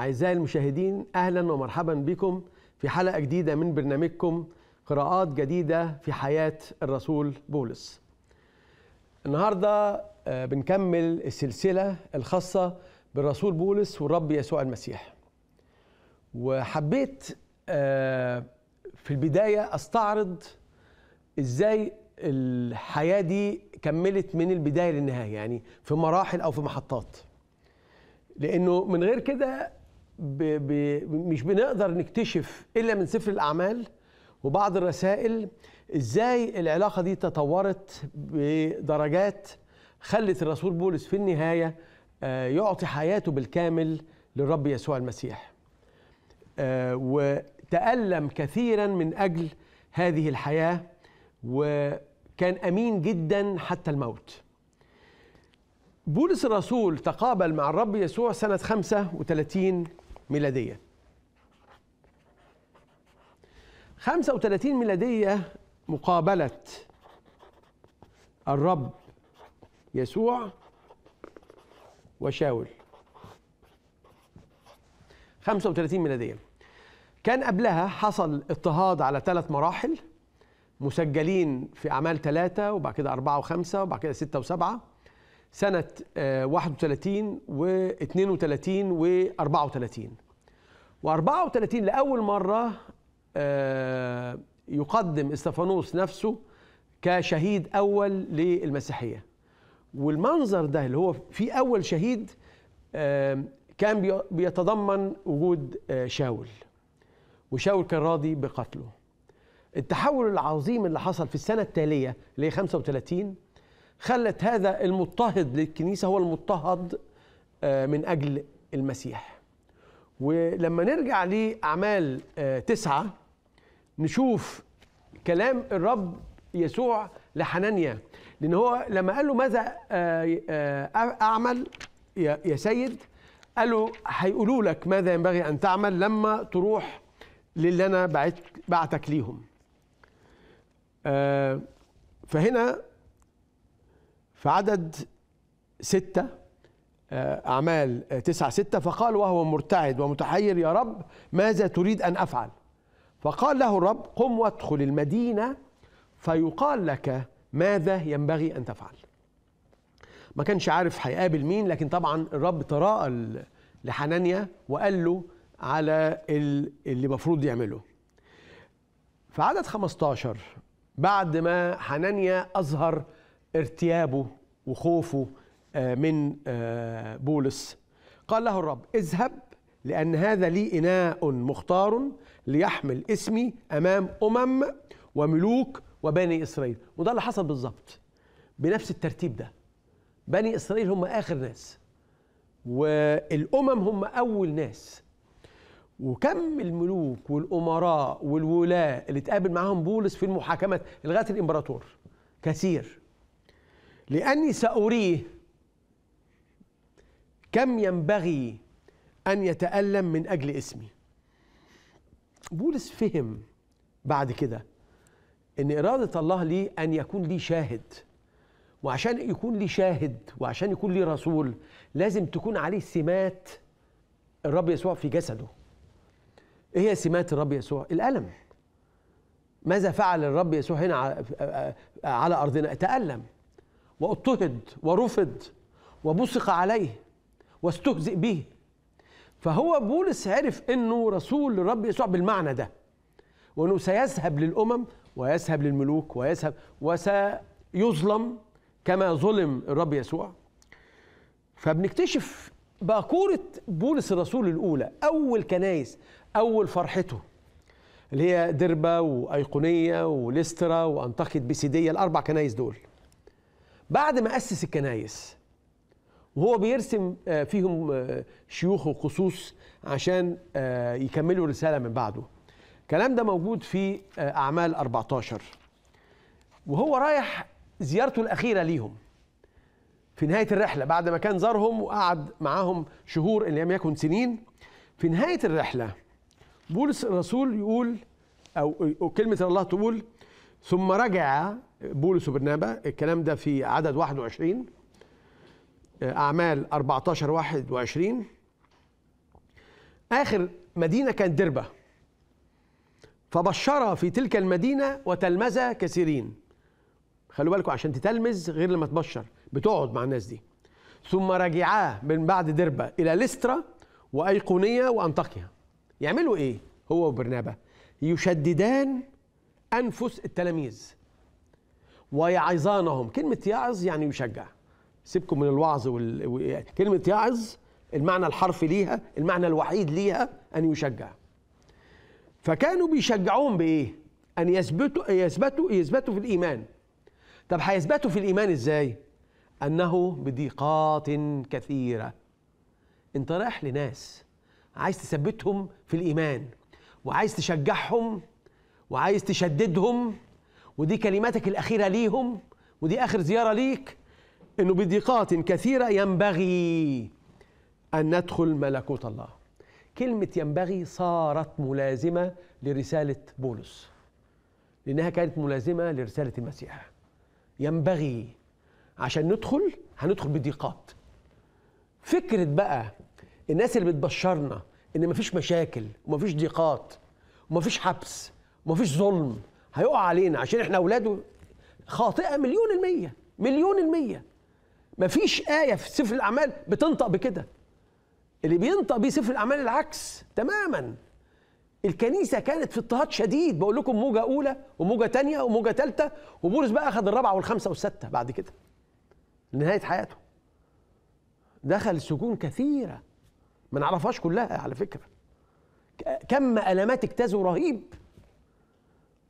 أعزائي المشاهدين أهلا ومرحبا بكم في حلقة جديدة من برنامجكم قراءات جديدة في حياة الرسول بولس النهاردة آه، بنكمل السلسلة الخاصة بالرسول بولس والرب يسوع المسيح وحبيت آه، في البداية أستعرض إزاي الحياة دي كملت من البداية للنهاية يعني في مراحل أو في محطات لأنه من غير كده ب ب مش بنقدر نكتشف الا من سفر الاعمال وبعض الرسائل ازاي العلاقه دي تطورت بدرجات خلت الرسول بولس في النهايه آه، يعطي حياته بالكامل للرب يسوع المسيح آه، وتألم كثيرا من أجل هذه الحياة وكان أمين جدا حتى الموت بولس الرسول تقابل مع الرب يسوع سنة 35 ميلادية 35 ميلادية مقابلة الرب يسوع وشاول 35 ميلادية كان قبلها حصل اضطهاد على ثلاث مراحل مسجلين في أعمال ثلاثة وبعد كده أربعة وخمسة وبعد كده ستة وسبعة سنة 31 و 32 و 34 و34 لأول مرة آه، يقدم استفانوس نفسه كشهيد أول للمسيحية والمنظر ده اللي هو في أول شهيد آه، كان بيتضمن وجود آه، شاول وشاول كان راضي بقتله التحول العظيم اللي حصل في السنة التالية اللي هي 35 خلت هذا المضطهد للكنيسة هو المضطهد من أجل المسيح ولما نرجع لأعمال آه، تسعة نشوف كلام الرب يسوع لحنانيا لأن هو لما قال له ماذا آه، آه، أعمل يا سيد قال له هيقولوا لك ماذا ينبغي أن تعمل لما تروح للي أنا بعت بعتك ليهم فهنا في عدد ستة آه، أعمال تسعة ستة فقال وهو مرتعد ومتحير يا رب ماذا تريد أن أفعل فقال له الرب قم وادخل المدينة فيقال لك ماذا ينبغي أن تفعل ما كانش عارف هيقابل مين لكن طبعا الرب تراءى لحنانيا وقال له على اللي المفروض يعمله في عدد 15 بعد ما حنانيا أظهر ارتيابه وخوفه آه، من آه، بولس قال له الرب اذهب لأن هذا لي إناء مختار ليحمل اسمي أمام أمم وملوك وبني إسرائيل وده اللي حصل بالظبط بنفس الترتيب ده بني إسرائيل هم آخر ناس والأمم هم أول ناس وكم الملوك والأمراء والولاة اللي اتقابل معاهم بولس في المحاكمات لغاية الإمبراطور كثير لأني سأريه كم ينبغي أن يتألم من أجل اسمي بولس فهم بعد كده ان اراده الله لي ان يكون لي شاهد وعشان يكون لي شاهد وعشان يكون لي رسول لازم تكون عليه سمات الرب يسوع في جسده ايه هي سمات الرب يسوع الالم ماذا فعل الرب يسوع هنا آه، على ارضنا تالم واضطهد ورفض وبصق عليه واستهزئ به فهو بولس عرف انه رسول للرب يسوع بالمعنى ده وانه سيذهب للامم ويذهب للملوك ويذهب وسيظلم كما ظلم الرب يسوع فبنكتشف باكورة بولس الرسول الأولى أول كنايس أول فرحته اللي هي دربة وأيقونية وليسترا وأنطاكية بيسيدية الأربع كنايس دول بعد ما أسس الكنايس وهو بيرسم آه، فيهم آه، شيوخ وخصوص عشان آه، يكملوا رسالة من بعده الكلام ده موجود في أعمال 14 وهو رايح زيارته الأخيرة ليهم في نهاية الرحلة بعد ما كان زارهم وقعد معاهم شهور إن لم يكن سنين في نهاية الرحلة بولس الرسول يقول أو كلمة الله تقول ثم رجع بولس وبرنابا الكلام ده في عدد 21 اعمال 14 21 اخر مدينه كانت دربه فبشر في تلك المدينه وتلمذ كثيرين خلوا بالكم عشان تتلمذ غير لما تبشر بتقعد مع الناس دي ثم رجعا من بعد دربه الى لسترا وايقونيه وانطاكيا يعملوا ايه هو وبرنابة يشددان انفس التلاميذ ويعظانهم كلمه يعظ يعني يشجع سيبكم من الوعظ وال... و... كلمه يعظ المعنى الحرفي ليها المعنى الوحيد ليها ان يشجع فكانوا بيشجعوهم بايه ان يثبتوا يثبتوا يثبتوا في الايمان طب هيثبتوا في الايمان ازاي انه بضيقات كثيره انت رايح لناس عايز تثبتهم في الايمان وعايز تشجعهم وعايز تشددهم ودي كلماتك الاخيره ليهم ودي اخر زياره ليك أنه بضيقات كثيرة ينبغي أن ندخل ملكوت الله كلمة ينبغي صارت ملازمة لرسالة بولس لأنها كانت ملازمة لرسالة المسيح ينبغي عشان ندخل هندخل بضيقات فكرة بقى الناس اللي بتبشرنا إن مفيش مشاكل ومفيش ضيقات ومفيش حبس ومفيش ظلم هيقع علينا عشان إحنا أولاده خاطئة مليون المية مليون المية ما فيش آية في سفر الأعمال بتنطق بكده اللي بينطق بيه سفر الأعمال العكس تماما الكنيسة كانت في اضطهاد شديد بقول لكم موجة أولى وموجة تانية وموجة تالتة وبولس بقى أخذ الرابعة والخامسة والستة بعد كده لنهاية حياته دخل سجون كثيرة ما نعرفهاش كلها على فكرة كم الامات اجتازه رهيب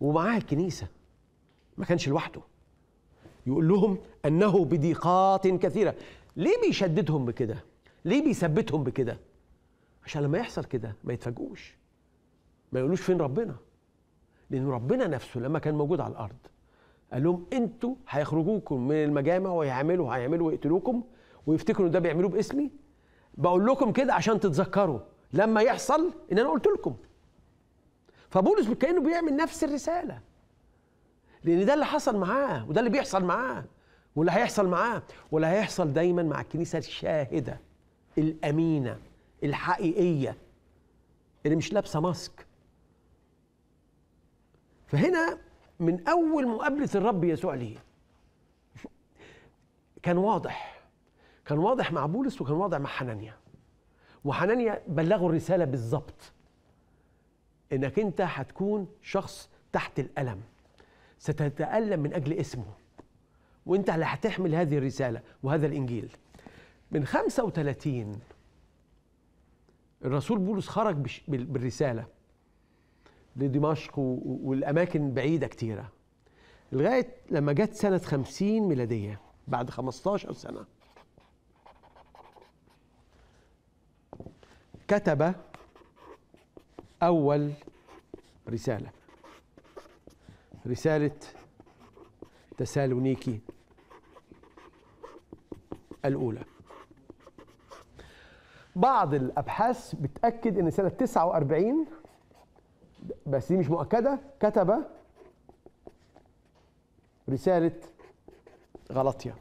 ومعاه الكنيسة ما كانش لوحده يقول لهم أنه بضيقات كثيرة ليه بيشددهم بكده ليه بيثبتهم بكده عشان لما يحصل كده ما يتفاجئوش ما يقولوش فين ربنا لأن ربنا نفسه لما كان موجود على الأرض قال لهم انتوا هيخرجوكم من المجامع وهيعملوا هيعملوا ويقتلوكم ويفتكروا ده بيعملوه باسمي بقول لكم كده عشان تتذكروا لما يحصل ان انا قلت لكم فبولس كانه بيعمل نفس الرساله لان ده اللي حصل معاه وده اللي بيحصل معاه واللي هيحصل معاه واللي هيحصل دايما مع الكنيسه الشاهده الامينه الحقيقيه اللي مش لابسه ماسك فهنا من اول مقابله الرب يسوع ليه كان واضح كان واضح مع بولس وكان واضح مع حنانيا وحنانيا بلغوا الرساله بالظبط انك انت هتكون شخص تحت الالم ستتألم من أجل اسمه وانت اللي هتحمل هذه الرسالة وهذا الإنجيل من 35 الرسول بولس خرج بالرسالة لدمشق والأماكن بعيدة كتيرة لغاية لما جت سنة 50 ميلادية بعد 15 سنة كتب أول رسالة رسالة تسالونيكي الأولى بعض الأبحاث بتأكد إن سنة 49 بس دي مش مؤكدة كتب رسالة غلطية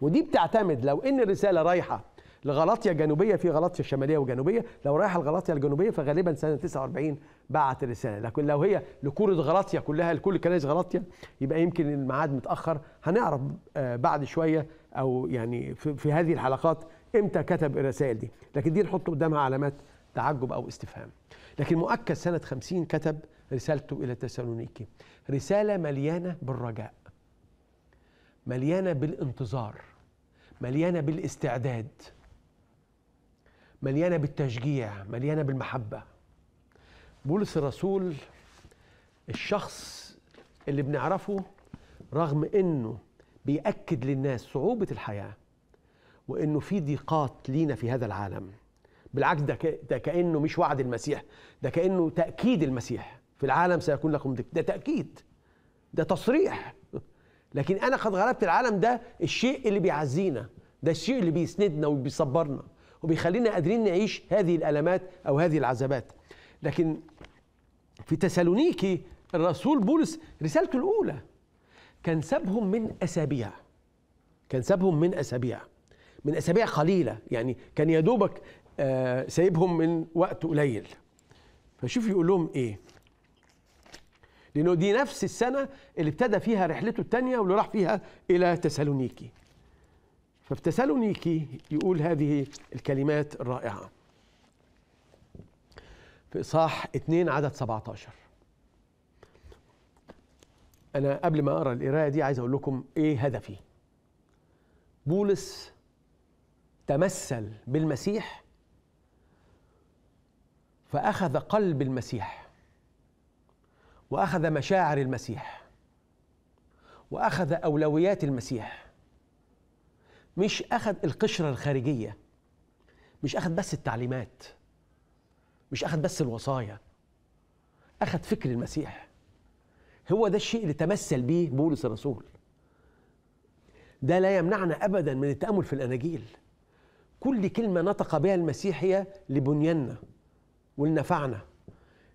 ودي بتعتمد لو إن الرسالة رايحة لغلطيا الجنوبيه في غلطيا الشماليه والجنوبيه لو رايح لغلطيا الجنوبيه فغالبا سنه 49 بعت الرسالة لكن لو هي لكورة غلطيا كلها لكل كنائس غلطيا يبقى يمكن الميعاد متاخر هنعرف آه، بعد شويه او يعني في هذه الحلقات امتى كتب الرسائل دي لكن دي نحط قدامها علامات تعجب او استفهام لكن مؤكد سنه 50 كتب رسالته الى تسالونيكي رساله مليانه بالرجاء مليانه بالانتظار مليانه بالاستعداد مليانه بالتشجيع مليانه بالمحبه بولس الرسول الشخص اللي بنعرفه رغم انه بيأكد للناس صعوبة الحياة وانه في ضيقات لينا في هذا العالم بالعكس ده, ده كأنه مش وعد المسيح ده كأنه تأكيد المسيح في العالم سيكون لكم ده تأكيد ده تصريح لكن انا قد غلبت العالم ده الشيء اللي بيعزينا ده الشيء اللي بيسندنا وبيصبرنا وبيخلينا قادرين نعيش هذه الألمات أو هذه العذابات لكن في تسالونيكي الرسول بولس رسالته الأولى كان سابهم من أسابيع كان سابهم من أسابيع من أسابيع قليلة يعني كان يا دوبك آه، سايبهم من وقت قليل فشوف يقول لهم إيه لأنه دي نفس السنة اللي ابتدى فيها رحلته الثانية واللي راح فيها إلى تسالونيكي فبتسالونيكي يقول هذه الكلمات الرائعة في إصحاح 2 عدد 17 أنا قبل ما أقرأ القراية دي عايز أقول لكم إيه هدفي بولس تمثل بالمسيح فأخذ قلب المسيح وأخذ مشاعر المسيح وأخذ أولويات المسيح مش أخذ القشرة الخارجية مش أخذ بس التعليمات مش أخذ بس الوصايا أخذ فكر المسيح هو ده الشيء اللي تمثل بيه بولس الرسول ده لا يمنعنا أبدا من التأمل في الأناجيل كل كلمة نطق بها المسيح هي لبنياننا ولنفعنا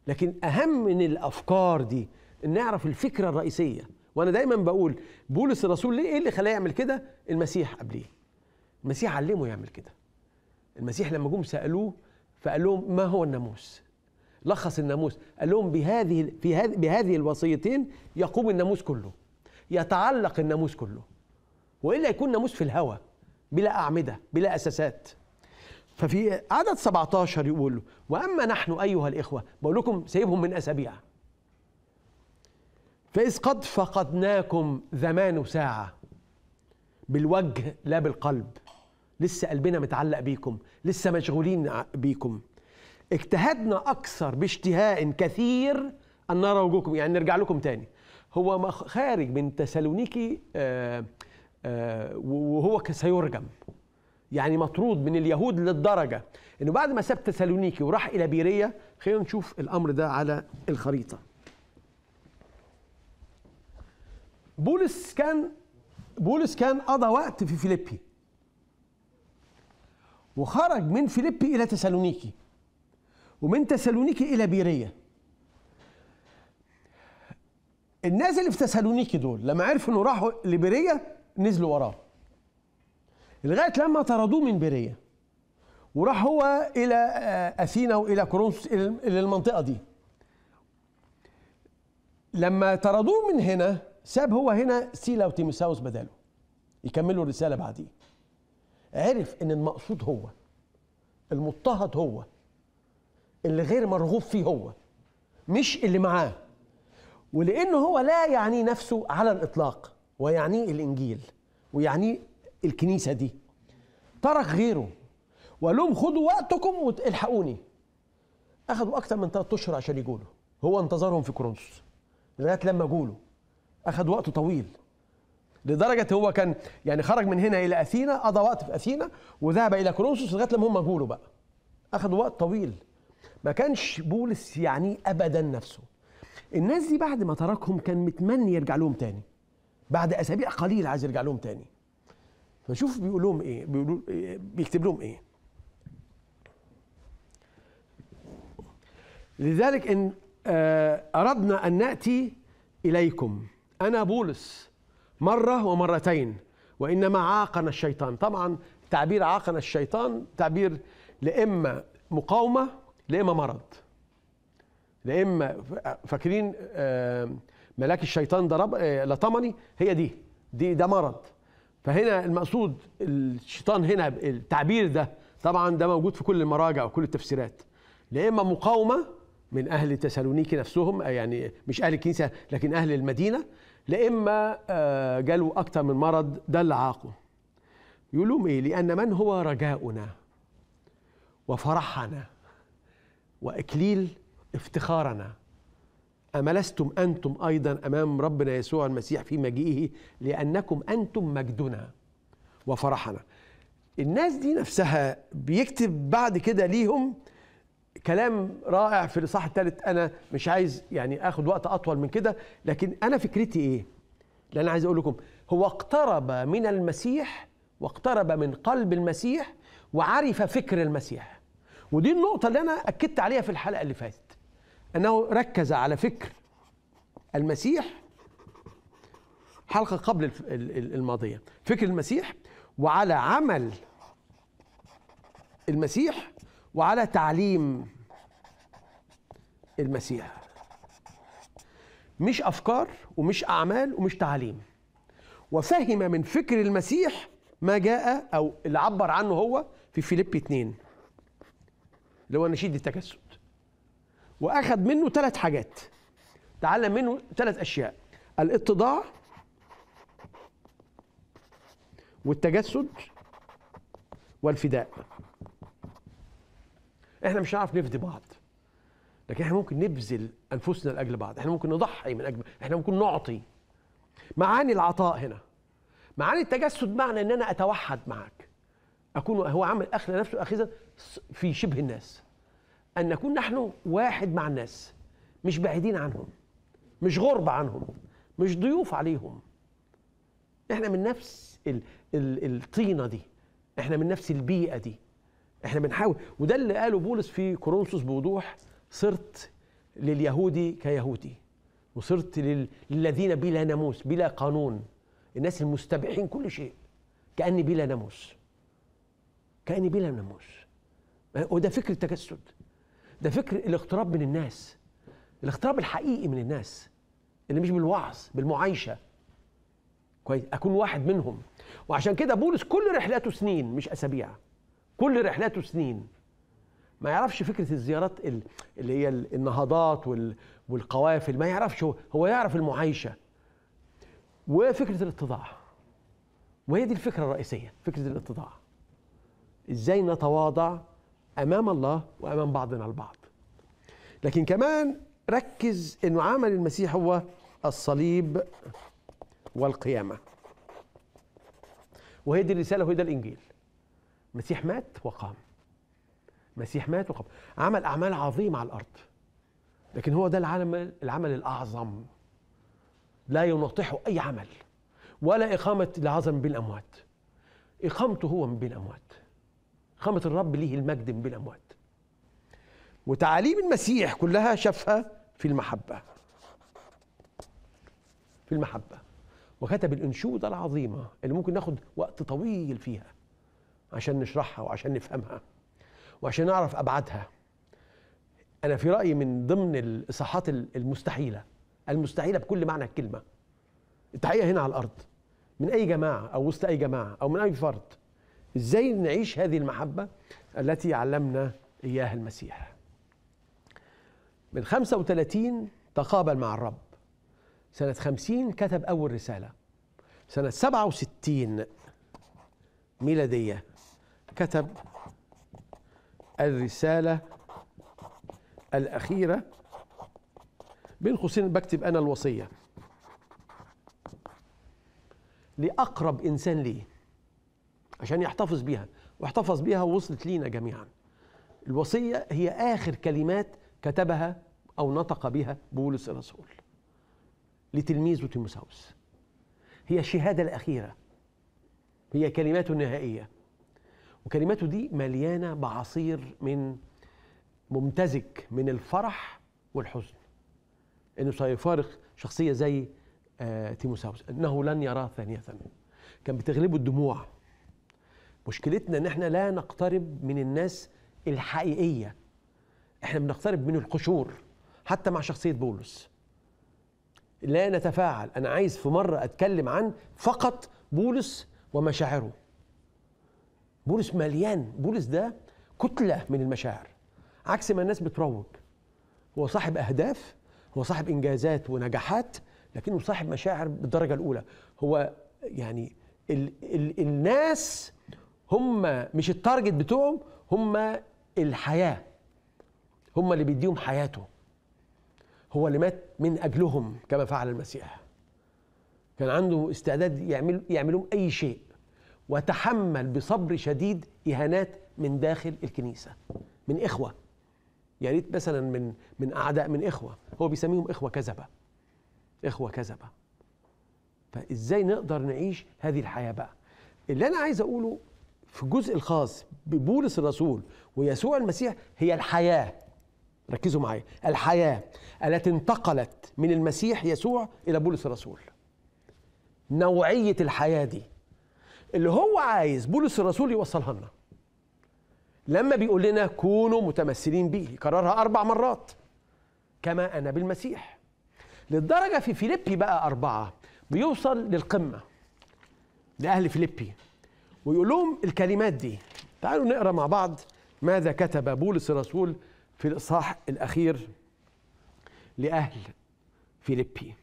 لكن أهم من الأفكار دي ان نعرف الفكرة الرئيسية وانا دايما بقول بولس الرسول ليه ايه اللي خلاه يعمل كده المسيح قبليه المسيح علمه يعمل كده المسيح لما جم سالوه فقال لهم ما هو الناموس لخص الناموس قال لهم بهذه في بهذه الوصيتين يقوم الناموس كله يتعلق الناموس كله والا يكون ناموس في الهوى بلا اعمده بلا اساسات ففي عدد 17 يقول واما نحن ايها الاخوه بقول لكم سيبهم من اسابيع فإذ قد فقدناكم زمان وساعة بالوجه لا بالقلب لسه قلبنا متعلق بيكم لسه مشغولين بيكم اجتهدنا أكثر باشتهاء كثير أن نرى وجوهكم يعني نرجع لكم تاني هو خارج من تسالونيكي آه، آه، وهو سيرجم يعني مطرود من اليهود للدرجة أنه بعد ما ساب تسالونيكي وراح إلى بيرية خلينا نشوف الأمر ده على الخريطة بولس كان بولس كان قضى وقت في فيليبي وخرج من فيليبي الى تسالونيكي ومن تسالونيكي الى بيريه الناس اللي في تسالونيكي دول لما عرفوا انه راحوا لبيريه نزلوا وراه لغايه لما طردوه من بيريه وراح هو الى آه، اثينا والى كورنثوس الى المنطقه دي لما طردوه من هنا ساب هو هنا سيلا وتيموساوس بداله يكملوا الرساله بعديه عرف ان المقصود هو المضطهد هو اللي غير مرغوب فيه هو مش اللي معاه ولانه هو لا يعني نفسه على الاطلاق ويعنيه الانجيل ويعنيه الكنيسه دي ترك غيره وقال لهم خدوا وقتكم والحقوني اخذوا اكثر من ثلاث اشهر عشان يجوا هو انتظرهم في كورنثوس لغايه لما جوا اخذ وقت طويل لدرجه هو كان يعني خرج من هنا الى اثينا قضى وقت في اثينا وذهب الى كورنثوس لغايه لما هم جوله بقى اخذ وقت طويل ما كانش بولس يعني ابدا نفسه الناس دي بعد ما تركهم كان متمني يرجع لهم تاني بعد اسابيع قليله عايز يرجع لهم تاني فشوف بيقول لهم ايه بيقولوا إيه، بيكتب لهم ايه لذلك ان آه، اردنا ان ناتي اليكم أنا بولس مرة ومرتين وإنما عاقنا الشيطان طبعا تعبير عاقنا الشيطان تعبير لإما مقاومة لإما مرض لإما فاكرين ملاك الشيطان ضرب آه، لطمني هي دي دي ده مرض فهنا المقصود الشيطان هنا التعبير ده طبعا ده موجود في كل المراجع وكل التفسيرات لا اما مقاومه من اهل تسالونيكي نفسهم آه، يعني مش اهل الكنيسه لكن اهل المدينه لإما آه، جاله أكتر من مرض ده اللي عاقه يقول لهم إيه لأن من هو رجاؤنا وفرحنا وإكليل افتخارنا أما لستم أنتم أيضا أمام ربنا يسوع المسيح في مجيئه لأنكم أنتم مجدنا وفرحنا الناس دي نفسها بيكتب بعد كده ليهم كلام رائع في الاصحاح الثالث انا مش عايز يعني اخد وقت اطول من كده لكن انا فكرتي ايه اللي انا عايز اقول لكم هو اقترب من المسيح واقترب من قلب المسيح وعرف فكر المسيح ودي النقطه اللي انا اكدت عليها في الحلقه اللي فاتت انه ركز على فكر المسيح حلقه قبل الماضيه فكر المسيح وعلى عمل المسيح وعلى تعليم المسيح مش افكار ومش اعمال ومش تعليم وفهم من فكر المسيح ما جاء او اللي عبر عنه هو في فيليب 2 اللي هو نشيد التجسد واخذ منه ثلاث حاجات تعلم منه ثلاث اشياء الاتضاع والتجسد والفداء احنا مش هنعرف نفدي بعض لكن احنا ممكن نبذل انفسنا لاجل بعض احنا ممكن نضحي من اجل احنا ممكن نعطي معاني العطاء هنا معاني التجسد معنى ان انا اتوحد معك اكون هو عمل اخذ نفسه اخذا في شبه الناس ان نكون نحن واحد مع الناس مش بعيدين عنهم مش غرب عنهم مش ضيوف عليهم احنا من نفس الطينه دي احنا من نفس البيئه دي احنا بنحاول وده اللي قاله بولس في كورنثوس بوضوح صرت لليهودي كيهودي وصرت للذين بلا ناموس بلا قانون الناس المستبيحين كل شيء كاني بلا ناموس كاني بلا ناموس وده فكر التجسد ده فكر الاقتراب من الناس الاقتراب الحقيقي من الناس اللي مش بالوعظ بالمعايشه كويس اكون واحد منهم وعشان كده بولس كل رحلاته سنين مش اسابيع كل رحلاته سنين ما يعرفش فكره الزيارات اللي هي النهضات والقوافل ما يعرفش هو هو يعرف المعايشه وفكره الاتضاع وهي دي الفكره الرئيسيه فكره الاتضاع ازاي نتواضع امام الله وامام بعضنا البعض لكن كمان ركز انه عمل المسيح هو الصليب والقيامه وهي دي الرساله وهي ده الانجيل المسيح مات وقام المسيح مات وقام عمل أعمال عظيمة على الأرض لكن هو ده العالم العمل الأعظم لا يناطحه أي عمل ولا إقامة العظم من بين الأموات إقامته هو من بين الأموات إقامة الرب ليه المجد من بين الأموات وتعاليم المسيح كلها شافها في المحبة في المحبة وكتب الأنشودة العظيمة اللي ممكن ناخد وقت طويل فيها عشان نشرحها وعشان نفهمها وعشان نعرف ابعادها انا في رايي من ضمن الاصحاحات المستحيله المستحيله بكل معنى الكلمه الحقيقه هنا على الارض من اي جماعه او وسط اي جماعه او من اي فرد ازاي نعيش هذه المحبه التي علمنا اياها المسيح من 35 تقابل مع الرب سنة 50 كتب أول رسالة سنة 67 ميلادية كتب الرسالة الأخيرة بين قوسين بكتب أنا الوصية لأقرب إنسان لي عشان يحتفظ بيها واحتفظ بيها ووصلت لينا جميعا الوصية هي آخر كلمات كتبها أو نطق بها بولس الرسول لتلميذه تيموساوس هي الشهادة الأخيرة هي كلماته النهائية وكلماته دي مليانة بعصير من ممتزج من الفرح والحزن انه سيفارق شخصية زي آه تيموساوس انه لن يراه ثانية كان بتغلبه الدموع مشكلتنا ان احنا لا نقترب من الناس الحقيقية احنا بنقترب من القشور حتى مع شخصية بولس لا نتفاعل انا عايز في مرة اتكلم عن فقط بولس ومشاعره بولس مليان بولس ده كتله من المشاعر عكس ما الناس بتروج هو صاحب اهداف هو صاحب انجازات ونجاحات لكنه صاحب مشاعر بالدرجه الاولى هو يعني الـ الـ الناس هم مش التارجت بتوعهم هم الحياه هم اللي بيديهم حياته هو اللي مات من اجلهم كما فعل المسيح كان عنده استعداد يعمل يعمل لهم اي شيء وتحمل بصبر شديد إهانات من داخل الكنيسة من إخوة يا ريت مثلا من من أعداء من إخوة هو بيسميهم إخوة كذبة إخوة كذبة فإزاي نقدر نعيش هذه الحياة بقى اللي أنا عايز أقوله في الجزء الخاص ببولس الرسول ويسوع المسيح هي الحياة ركزوا معايا الحياة التي انتقلت من المسيح يسوع إلى بولس الرسول نوعية الحياة دي اللي هو عايز بولس الرسول يوصلها لنا لما بيقول لنا كونوا متمثلين به كررها أربع مرات كما أنا بالمسيح للدرجة في فيليبي بقى أربعة بيوصل للقمة لأهل فيليبي ويقول لهم الكلمات دي تعالوا نقرا مع بعض ماذا كتب بولس الرسول في الإصحاح الأخير لأهل فيليبي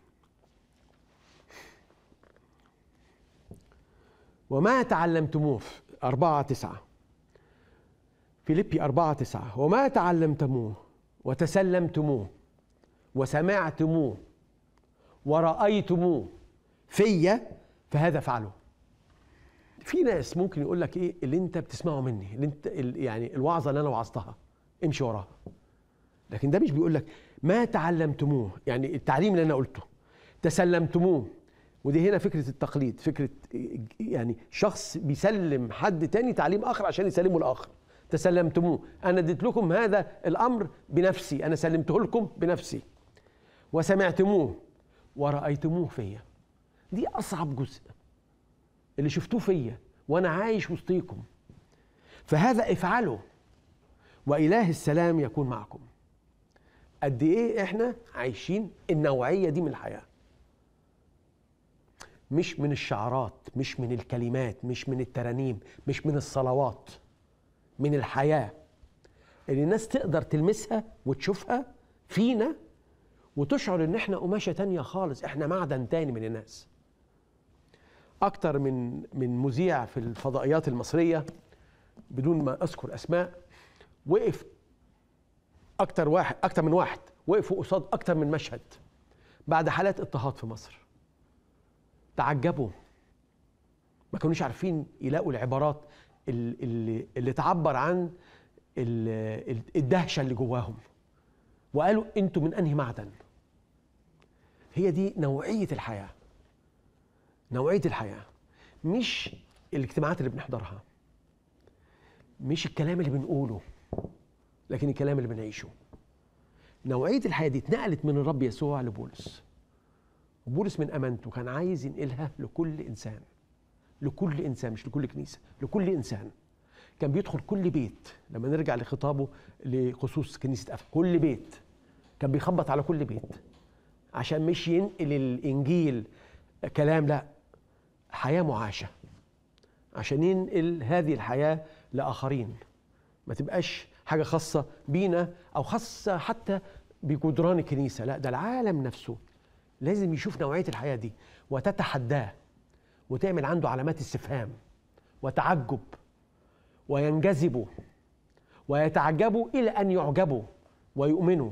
وما تعلمتموه أربعة تسعة فيليبي أربعة تسعة وما تعلمتموه وتسلمتموه وسمعتموه ورأيتموه فيا فهذا فعله في ناس ممكن يقول لك ايه اللي انت بتسمعه مني اللي انت يعني الوعظه اللي انا وعظتها امشي وراها لكن ده مش بيقول لك ما تعلمتموه يعني التعليم اللي انا قلته تسلمتموه ودي هنا فكره التقليد فكره يعني شخص بيسلم حد تاني تعليم اخر عشان يسلمه الاخر تسلمتموه انا اديت لكم هذا الامر بنفسي انا سلمته لكم بنفسي وسمعتموه ورايتموه فيا دي اصعب جزء اللي شفتوه فيا وانا عايش وسطيكم فهذا افعله واله السلام يكون معكم قد ايه احنا عايشين النوعيه دي من الحياه مش من الشعارات مش من الكلمات مش من الترانيم مش من الصلوات من الحياة اللي الناس تقدر تلمسها وتشوفها فينا وتشعر ان احنا قماشة تانية خالص احنا معدن تاني من الناس اكتر من من مذيع في الفضائيات المصرية بدون ما اذكر اسماء وقف اكتر واحد اكتر من واحد وقفوا قصاد اكتر من مشهد بعد حالات اضطهاد في مصر تعجبوا ما كانوش عارفين يلاقوا العبارات اللي, اللي تعبر عن الدهشه اللي جواهم وقالوا انتوا من انهي معدن هي دي نوعيه الحياه نوعيه الحياه مش الاجتماعات اللي بنحضرها مش الكلام اللي بنقوله لكن الكلام اللي بنعيشه نوعيه الحياه دي اتنقلت من الرب يسوع لبولس وبولس من امانته كان عايز ينقلها لكل انسان لكل انسان مش لكل كنيسه لكل انسان كان بيدخل كل بيت لما نرجع لخطابه لخصوص كنيسه افا كل بيت كان بيخبط على كل بيت عشان مش ينقل الانجيل كلام لا حياه معاشه عشان ينقل هذه الحياه لاخرين ما تبقاش حاجه خاصه بينا او خاصه حتى بجدران الكنيسه لا ده العالم نفسه لازم يشوف نوعيه الحياه دي وتتحداه وتعمل عنده علامات استفهام وتعجب وينجذب ويتعجب الى ان يعجبوا ويؤمنوا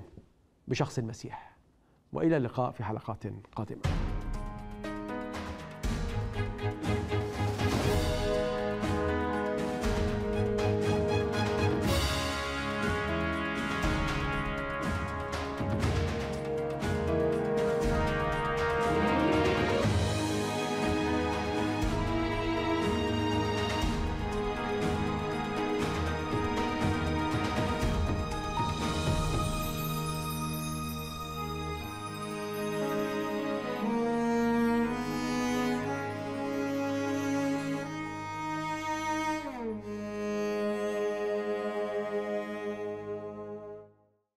بشخص المسيح والى اللقاء في حلقات قادمه